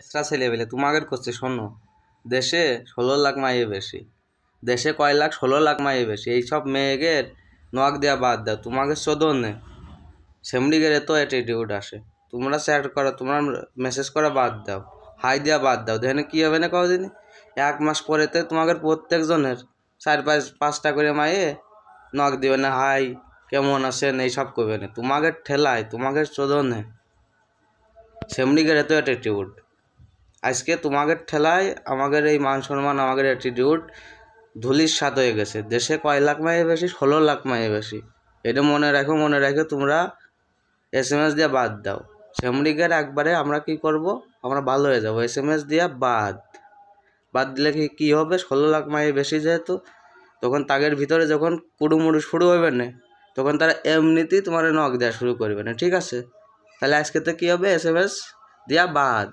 extra পেলে তোমাকে করছে শোনো দেশে ষোলো লাখ মাইয়ে বেশি দেশে কয় লাখ ষোলো লাখ মাইয়ে বেশি এইসব মেয়েদের নোয়াক দেওয়া বাদ দাও তোমাকে চোদনে সেমডিগের এত অ্যাটিটিউড আসে তোমরা চ্যাট করো তোমরা মেসেজ করা বাদ দাও হাই দেওয়া বাদ দাও দেখেন কী হবে না কদিন এক মাস পরেতে তোমাদের প্রত্যেকজনের চার পাঁচ পাঁচটা করে মায়ে নখ দিবে না হাই কেমন আছেন এইসব করবে না তোমাকে ঠেলায় তোমাকে চোদনে সেমডিগের এত অ্যাটিটিউড আজকে তোমাদের ঠেলায় আমাদের এই মান সম্মান আমাদের অ্যাটিটিউড ধুলির স্বাদ হয়ে গেছে দেশে কয় লাখ মাইয়ে বেশি ষোলো লাখ মাইয়ে বেশি এটা মনে রাখো মনে রাখো তোমরা এস এম এস দিয়ে বাদ দাও শ্যামরিকের একবারে আমরা কি করব আমরা ভালো হয়ে যাবো এস এম এস দিয়ে বাদ বাদ দিলে কি কী হবে ষোলো লাখ মাইয়ে বেশি যেহেতু তখন তাগের ভিতরে যখন কুড়ুমুড়ু শুরু হবে না তখন তারা এমনিতেই তোমার নখ দেওয়া শুরু করবে না ঠিক আছে তাহলে আজকে তো কী হবে এস এম এস দিয়া বাদ